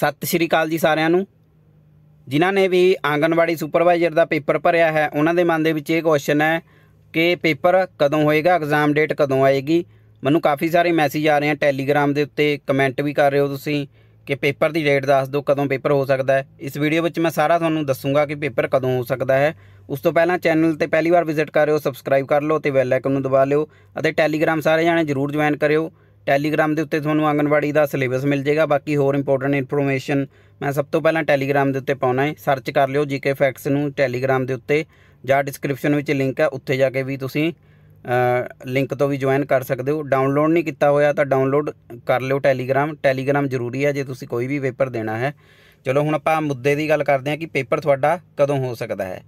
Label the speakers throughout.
Speaker 1: ਸਤਿ ਸ਼੍ਰੀ ਅਕਾਲ ਜੀ ਸਾਰਿਆਂ ਨੂੰ ਜਿਨ੍ਹਾਂ ਨੇ ਵੀ ਆਂਗਨਵਾੜੀ ਸੁਪਰਵਾਈਜ਼ਰ ਦਾ ਪੇਪਰ ਭਰਿਆ ਹੈ ਉਹਨਾਂ ਦੇ ਮਨ ਦੇ ਵਿੱਚ ਇਹ ਕੁਐਸਚਨ ਹੈ ਕਿ ਪੇਪਰ ਕਦੋਂ ਹੋਏਗਾ ਐਗਜ਼ਾਮ ਡੇਟ ਕਦੋਂ ਆਏਗੀ ਮੈਨੂੰ ਕਾਫੀ ਸਾਰੇ ਮੈਸੇਜ ਆ ਰਹੇ ਆ ਟੈਲੀਗ੍ਰਾਮ ਦੇ ਉੱਤੇ ਕਮੈਂਟ ਵੀ ਕਰ ਰਹੇ ਹੋ ਤੁਸੀਂ ਕਿ ਪੇਪਰ ਦੀ ਡੇਟ ਦੱਸ ਦਿਓ ਕਦੋਂ ਪੇਪਰ ਹੋ ਸਕਦਾ ਹੈ ਇਸ ਵੀਡੀਓ ਵਿੱਚ ਮੈਂ ਸਾਰਾ ਤੁਹਾਨੂੰ ਦੱਸੂਗਾ ਕਿ ਪੇਪਰ ਕਦੋਂ ਹੋ ਸਕਦਾ ਹੈ ਉਸ ਤੋਂ ਪਹਿਲਾਂ ਚੈਨਲ ਤੇ ਪਹਿਲੀ ਵਾਰ ਵਿਜ਼ਿਟ ਕਰ ਰਹੇ ਹੋ ਸਬਸਕ੍ਰਾਈਬ ਕਰ ਲਓ ਤੇ ਬੈਲ ਆਈਕਨ ਨੂੰ ਦਬਾ ਲਿਓ ਅਤੇ ਟੈਲੀਗ੍ਰਾਮ ਸਾਰੇ ਜਾਣੇ ਜਰੂਰ ਜੁਆਇਨ ਕਰਿਓ ਟੈਲੀਗ੍ਰਾਮ ਦੇ ਉੱਤੇ ਤੁਹਾਨੂੰ ਆਂਗਨਵਾੜੀ ਦਾ ਸਿਲੇਬਸ ਮਿਲ ਜੇਗਾ ਬਾਕੀ ਹੋਰ ਇੰਪੋਰਟੈਂਟ ਇਨਫੋਰਮੇਸ਼ਨ ਮੈਂ ਸਭ ਤੋਂ ਪਹਿਲਾਂ ਟੈਲੀਗ੍ਰਾਮ ਦੇ ਉੱਤੇ ਪਾਉਣਾ ਹੈ ਸਰਚ ਕਰ ਲਿਓ ਜੀਕੇ ਫੈਕਟਸ ਨੂੰ ਟੈਲੀਗ੍ਰਾਮ ਦੇ ਉੱਤੇ ਜਾਂ ਡਿਸਕ੍ਰਿਪਸ਼ਨ ਵਿੱਚ ਲਿੰਕ ਹੈ ਉੱਥੇ ਜਾ ਕੇ ਵੀ ਤੁਸੀਂ ਲਿੰਕ ਤੋਂ ਵੀ ਜੁਆਇਨ ਕਰ ਸਕਦੇ ਹੋ ਡਾਊਨਲੋਡ ਨਹੀਂ ਕੀਤਾ ਹੋਇਆ ਤਾਂ ਡਾਊਨਲੋਡ ਕਰ ਲਿਓ ਟੈਲੀਗ੍ਰਾਮ ਟੈਲੀਗ੍ਰਾਮ ਜ਼ਰੂਰੀ ਹੈ ਜੇ ਤੁਸੀਂ ਕੋਈ ਵੀ ਪੇਪਰ ਦੇਣਾ ਹੈ ਚਲੋ ਹੁਣ ਆਪਾਂ ਮੁੱਦੇ ਦੀ ਗੱਲ ਕਰਦੇ ਹਾਂ ਕਿ ਪੇਪਰ ਤੁਹਾਡਾ ਕਦੋਂ ਹੋ ਸਕਦਾ ਹੈ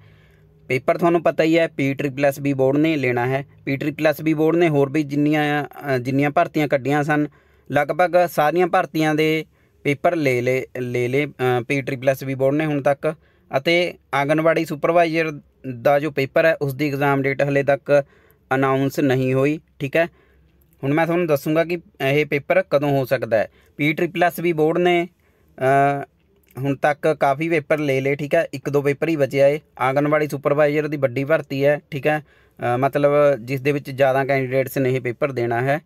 Speaker 1: ਪੇਪਰ ਤੁਹਾਨੂੰ ਪਤਾ ਹੀ ਹੈ ਪੀ ਪਲੱਸ ਵੀ ਬੋਰਡ ਨੇ ਲੈਣਾ ਹੈ ਪੀ ਪਲੱਸ ਵੀ ਬੋਰਡ ਨੇ ਹੋਰ ਵੀ ਜਿੰਨੀਆਂ ਜਿੰਨੀਆਂ ਭਰਤੀਆਂ ਕੱਢੀਆਂ ਸਨ ਲਗਭਗ ਸਾਰੀਆਂ ਭਰਤੀਆਂ ਦੇ ਪੇਪਰ ਲੈ ਲੈ ਲੈ ਲੈ ਪੀ ਪਲੱਸ ਵੀ ਬੋਰਡ ਨੇ ਹੁਣ ਤੱਕ ਅਤੇ ਆਂਗਨਵਾੜੀ ਸੁਪਰਵਾਈਜ਼ਰ ਦਾ ਜੋ ਪੇਪਰ ਹੈ ਉਸ ਦੀ ਐਗਜ਼ਾਮ ਡੇਟ ਹਲੇ ਤੱਕ ਅਨਾਉਂਸ ਨਹੀਂ ਹੋਈ ਠੀਕ ਹੈ ਹੁਣ ਮੈਂ ਤੁਹਾਨੂੰ ਦੱਸੂਗਾ ਕਿ ਇਹ ਪੇਪਰ ਕਦੋਂ ਹੋ ਸਕਦਾ ਹੈ ਪੀ ਪਲੱਸ ਵੀ ਬੋਰਡ ਨੇ ਹੁਣ ਤੱਕ ਕਾਫੀ ਪੇਪਰ ਲੈ ਲਏ ਠੀਕ ਹੈ ਇੱਕ ਦੋ ਪੇਪਰ ਹੀ ਬਚਿਆ ਏ ਆਂਗਨਵਾੜੀ ਸੁਪਰਵਾਈਜ਼ਰ ਦੀ ਵੱਡੀ ਭਰਤੀ ਹੈ ਠੀਕ ਹੈ ਮਤਲਬ ਜਿਸ ਦੇ ਵਿੱਚ ਜ਼ਿਆਦਾ ਕੈਂਡੀਡੇਟਸ ਨੇ ਇਹ ਪੇਪਰ ਦੇਣਾ ਹੈ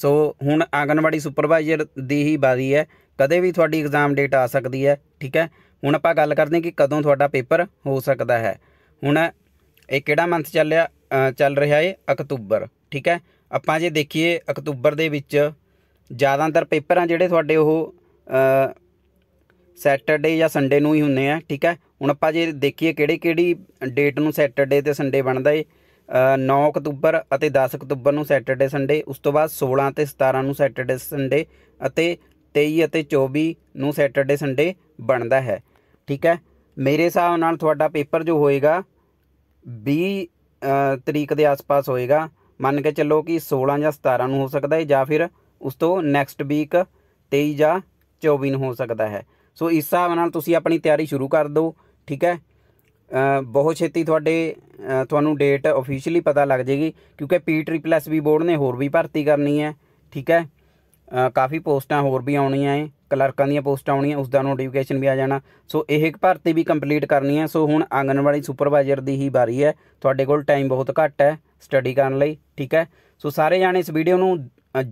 Speaker 1: ਸੋ ਹੁਣ ਆਂਗਨਵਾੜੀ ਸੁਪਰਵਾਈਜ਼ਰ ਦੀ ਹੀ ਬਾਰੀ ਹੈ ਕਦੇ ਵੀ ਤੁਹਾਡੀ ਐਗਜ਼ਾਮ ਡੇਟ ਆ ਸਕਦੀ ਹੈ ਠੀਕ ਹੈ ਹੁਣ ਆਪਾਂ ਗੱਲ ਕਰਦੇ ਹਾਂ ਕਿ ਕਦੋਂ ਤੁਹਾਡਾ ਪੇਪਰ ਹੋ ਸਕਦਾ ਹੈ ਹੁਣ ਇਹ ਕਿਹੜਾ ਮੰਥ ਚੱਲਿਆ ਚੱਲ ਰਿਹਾ ਏ ਅਕਤੂਬਰ ਠੀਕ ਹੈ ਆਪਾਂ ਜੇ ਦੇਖੀਏ ਅਕਤੂਬਰ ਦੇ ਵਿੱਚ ਜ਼ਿਆਦਾਤਰ ਪੇਪਰਾਂ ਜਿਹੜੇ ਤੁਹਾਡੇ ਉਹ ਸੈਟਰਡੇ ਜਾਂ ਸੰਡੇ ਨੂੰ ਹੀ ਹੁੰਨੇ ਆ ਠੀਕ ਹੈ ਹੁਣ ਆਪਾਂ ਜੇ ਦੇਖੀਏ ਕਿਹੜੀ ਕਿਹੜੀ ਡੇਟ ਨੂੰ ਸੈਟਰਡੇ ਤੇ ਸੰਡੇ ਬਣਦਾ ਏ 9 ਅਕਤੂਬਰ ਅਤੇ 10 ਅਕਤੂਬਰ ਨੂੰ ਸੈਟਰਡੇ ਸੰਡੇ ਉਸ ਤੋਂ ਬਾਅਦ 16 ਤੇ 17 ਨੂੰ ਸੈਟਰਡੇ ਸੰਡੇ ਅਤੇ 23 ਅਤੇ 24 ਨੂੰ ਸੈਟਰਡੇ ਸੰਡੇ ਬਣਦਾ ਹੈ ਠੀਕ ਹੈ ਮੇਰੇ ਹਿਸਾਬ ਨਾਲ ਤੁਹਾਡਾ ਪੇਪਰ ਜੋ ਹੋਏਗਾ 20 ਤਰੀਕ ਦੇ ਆਸ-ਪਾਸ ਹੋਏਗਾ ਮੰਨ ਕੇ ਚੱਲੋ ਕਿ 16 ਜਾਂ 17 ਨੂੰ ਹੋ ਸਕਦਾ ਹੈ ਜਾਂ ਫਿਰ ਉਸ ਤੋਂ ਨੈਕਸਟ ਵੀਕ 23 ਜਾਂ 24 ਨੂੰ ਹੋ ਸਕਦਾ ਹੈ ਸੋ ਇਸ ਹਿਸਾਬ ਨਾਲ ਤੁਸੀਂ ਆਪਣੀ ਤਿਆਰੀ ਸ਼ੁਰੂ ਕਰ ਦਿਓ ਠੀਕ ਹੈ ਬਹੁਤ ਛੇਤੀ ਤੁਹਾਡੇ ਤੁਹਾਨੂੰ ਡੇਟ ਅਫੀਸ਼ੀਅਲੀ ਪਤਾ ਲੱਗ ਜੇਗੀ ਕਿਉਂਕਿ ਪੀ ਟ੍ਰਿਪਲ ਐਸ ਵੀ ਬੋਰਡ ਨੇ ਹੋਰ ਵੀ ਭਰਤੀ ਕਰਨੀ ਹੈ ਠੀਕ ਹੈ ਕਾਫੀ ਪੋਸਟਾਂ ਹੋਰ ਵੀ ਆਉਣੀਆਂ ਹੈ ਕਲਰਕਾਂ ਦੀਆਂ ਪੋਸਟਾਂ ਆਉਣੀਆਂ ਉਸ ਦਾ ਨੋਟੀਫਿਕੇਸ਼ਨ ਵੀ ਆ ਜਾਣਾ ਸੋ ਇਹ ਇੱਕ ਭਰਤੀ ਵੀ ਕੰਪਲੀਟ ਕਰਨੀ ਹੈ ਸੋ ਹੁਣ ਆਂਗਨਵਾੜੀ ਸੁਪਰਵਾਈਜ਼ਰ ਦੀ ਹੀ ਵਾਰੀ ਹੈ ਤੁਹਾਡੇ ਕੋਲ ਟਾਈਮ ਬਹੁਤ ਘੱਟ ਹੈ ਸਟੱਡੀ ਕਰਨ ਲਈ ਠੀਕ ਹੈ ਸੋ ਸਾਰੇ ਜਾਣੇ ਇਸ ਵੀਡੀਓ ਨੂੰ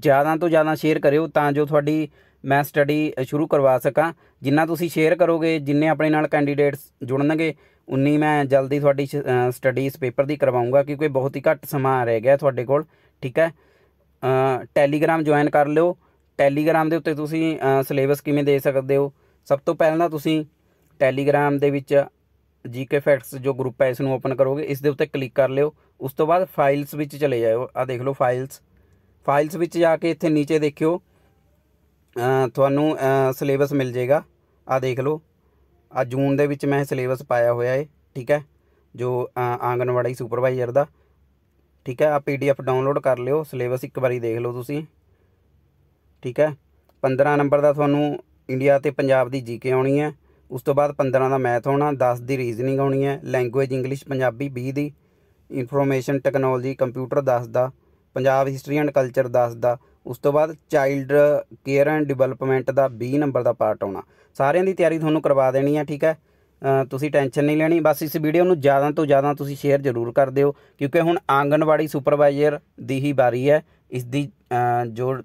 Speaker 1: ਜ਼ਿਆਦਾ ਤੋਂ ਜ਼ਿਆਦਾ ਸ਼ੇਅਰ ਕਰਿਓ ਤਾਂ ਜੋ ਤੁਹਾਡੀ ਮੈਂ ਸਟੱਡੀ ਸ਼ੁਰੂ ਕਰਵਾ ਸਕਾਂ ਜਿੰਨਾ ਤੁਸੀਂ ਸ਼ੇਅਰ ਕਰੋਗੇ ਜਿੰਨੇ ਆਪਣੇ ਨਾਲ ਕੈਂਡੀਡੇਟਸ ਜੁੜਨਗੇ ਉਨੀ ਮੈਂ ਜਲਦੀ ਤੁਹਾਡੀ ਸਟੱਡੀ ਇਸ ਪੇਪਰ ਦੀ ਕਰਵਾਉਂਗਾ ਕਿਉਂਕਿ ਬਹੁਤ ਹੀ ਘੱਟ ਸਮਾਂ ਰਹਿ ਗਿਆ ਤੁਹਾਡੇ ਕੋਲ ਠੀਕ ਹੈ ਟੈਲੀਗ੍ਰਾਮ ਜੁਆਇਨ ਕਰ ਲਿਓ ਟੈਲੀਗ੍ਰਾਮ ਦੇ ਉੱਤੇ ਤੁਸੀਂ ਸਿਲੇਬਸ ਕਿਵੇਂ ਦੇ ਸਕਦੇ ਹੋ ਸਭ ਤੋਂ ਪਹਿਲਾਂ ਤੁਸੀਂ ਟੈਲੀਗ੍ਰਾਮ ਦੇ ਵਿੱਚ ਜੀਕੇ ਫੈਕਟਸ ਜੋ ਗਰੁੱਪ ਹੈ ਇਸ ਨੂੰ ਓਪਨ ਕਰੋਗੇ ਇਸ ਦੇ ਉੱਤੇ ਕਲਿੱਕ ਕਰ ਲਿਓ ਉਸ ਤੋਂ ਬਾਅਦ ਫਾਈਲਸ ਵਿੱਚ ਚਲੇ ਜਾਓ ਆ ਦੇਖ ਲਓ ਫਾਈਲਸ ਫਾਈਲਸ ਵਿੱਚ ਜਾ ਕੇ ਇੱਥੇ ਨੀਚੇ ਦੇਖਿਓ ਤੁਹਾਨੂੰ ਸਿਲੇਬਸ ਮਿਲ ਜੇਗਾ ਆ ਦੇਖ ਲਓ ਆ ਜੂਨ ਦੇ ਵਿੱਚ ਮੈਂ ਸਿਲੇਬਸ ਪਾਇਆ ਹੋਇਆ ਏ ਠੀਕ ਹੈ ਜੋ ਆਂਗਨਵਾੜੀ ਸੁਪਰਵਾਈਜ਼ਰ ਦਾ ਠੀਕ ਹੈ ਆ ਪੀਡੀਐਫ ਡਾਊਨਲੋਡ ਕਰ ਲਿਓ ਸਿਲੇਬਸ ਇੱਕ ਵਾਰੀ ਦੇਖ ਲਓ ਤੁਸੀਂ ਠੀਕ ਹੈ 15 ਨੰਬਰ ਦਾ ਤੁਹਾਨੂੰ ਇੰਡੀਆ ਤੇ ਪੰਜਾਬ ਦੀ ਜੀਕੇ ਆਉਣੀ ਹੈ ਉਸ ਤੋਂ ਬਾਅਦ 15 ਦਾ ਮੈਥ ਆਉਣਾ 10 ਦੀ ਰੀਜ਼ਨਿੰਗ ਆਉਣੀ ਹੈ ਲੈਂਗੁਏਜ ਇੰਗਲਿਸ਼ ਪੰਜਾਬੀ 20 ਦੀ ਇਨਫੋਰਮੇਸ਼ਨ ਟੈਕਨੋਲੋਜੀ ਕੰਪਿਊਟਰ 10 ਦਾ ਪੰਜਾਬ ਹਿਸਟਰੀ ਐਂਡ ਕਲਚਰ 10 ਦਾ ਉਸ ਤੋਂ ਬਾਅਦ ਚਾਈਲਡ ਕੇਅਰ ਐਂਡ ਡਿਵੈਲਪਮੈਂਟ ਦਾ 20 ਨੰਬਰ ਦਾ ਪਾਰਟ ਆਉਣਾ ਸਾਰਿਆਂ ਦੀ ਤਿਆਰੀ ਤੁਹਾਨੂੰ ਕਰਵਾ ਦੇਣੀ ਹੈ ਠੀਕ ਹੈ ਤੁਸੀਂ ਟੈਨਸ਼ਨ ਨਹੀਂ ਲੈਣੀ ਬਸ ਇਸ ਵੀਡੀਓ ਨੂੰ ਜ਼ਿਆਦਾ ਤੋਂ ਜ਼ਿਆਦਾ ਤੁਸੀਂ ਸ਼ੇਅਰ ਜ਼ਰੂਰ ਕਰ ਦਿਓ ਕਿਉਂਕਿ ਹੁਣ ਆਂਗਣਵਾੜੀ ਸੁਪਰਵਾਈਜ਼ਰ ਦੀ ਹੀ ਵਾਰੀ ਹੈ ਇਸ ਦੀ ਜੋ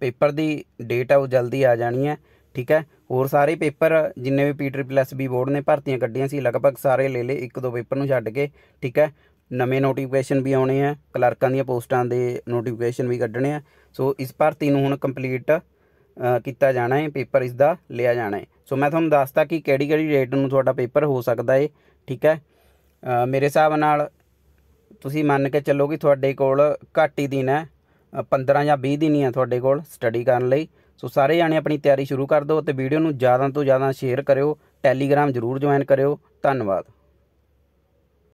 Speaker 1: ਪੇਪਰ ਦੀ ਡੇਟ ਹੈ ਉਹ ਜਲਦੀ ਆ ਜਾਣੀ ਹੈ ਠੀਕ ਹੈ ਹੋਰ ਸਾਰੇ ਪੇਪਰ ਜਿੰਨੇ ਵੀ P triple S B board ਨੇ ਭਰਤੀਆਂ ਕੱਢੀਆਂ ਸੀ ਲਗਭਗ ਸਾਰੇ ਲੈ ਲਏ ਇੱਕ ਦੋ ਪੇਪਰ ਨੂੰ ਛੱਡ ਕੇ ਠੀਕ ਹੈ ਨਵੇਂ ਨੋਟੀਫਿਕੇਸ਼ਨ ਵੀ ਆਉਣੇ ਆ ਕਲਰਕਾਂ ਦੀਆਂ ਪੋਸਟਾਂ ਦੇ ਨੋਟੀਫਿਕੇਸ਼ਨ ਵੀ ਕੱਢਣੇ ਆ ਸੋ ਇਸ ਭਰਤੀ ਨੂੰ ਹੁਣ ਕੰਪਲੀਟ ਕੀਤਾ ਜਾਣਾ ਹੈ ਪੇਪਰ ਇਸ ਦਾ ਲਿਆ ਜਾਣਾ ਹੈ ਸੋ ਮੈਂ ਤੁਹਾਨੂੰ ਦੱਸਦਾ ਕਿ ਕਿਹੜੀ ਕਿਹੜੀ ਡੇਟ ਨੂੰ ਤੁਹਾਡਾ ਪੇਪਰ ਹੋ ਸਕਦਾ ਹੈ ਠੀਕ ਹੈ ਮੇਰੇ ਹਿਸਾਬ ਨਾਲ ਤੁਸੀਂ ਮੰਨ ਕੇ ਚੱਲੋ ਕਿ ਤੁਹਾਡੇ ਕੋਲ ਘੱਟ ਹੀ ਦਿਨ ਹੈ 15 ਜਾਂ 20 ਦਿਨ ਹੀ ਆ ਤੁਹਾਡੇ ਕੋਲ ਸਟੱਡੀ ਕਰਨ ਲਈ ਸੋ ਸਾਰੇ ਜਾਣੇ ਆਪਣੀ ਤਿਆਰੀ ਸ਼ੁਰੂ ਕਰ ਦਿਓ ਤੇ ਵੀਡੀਓ ਨੂੰ ਜ਼ਿਆਦਾ ਤੋਂ ਜ਼ਿਆਦਾ ਸ਼ੇਅਰ ਕਰਿਓ ਟੈਲੀਗ੍ਰਾਮ ਜ਼ਰੂਰ ਜੁਆਇਨ ਕਰਿਓ ਧੰਨਵਾਦ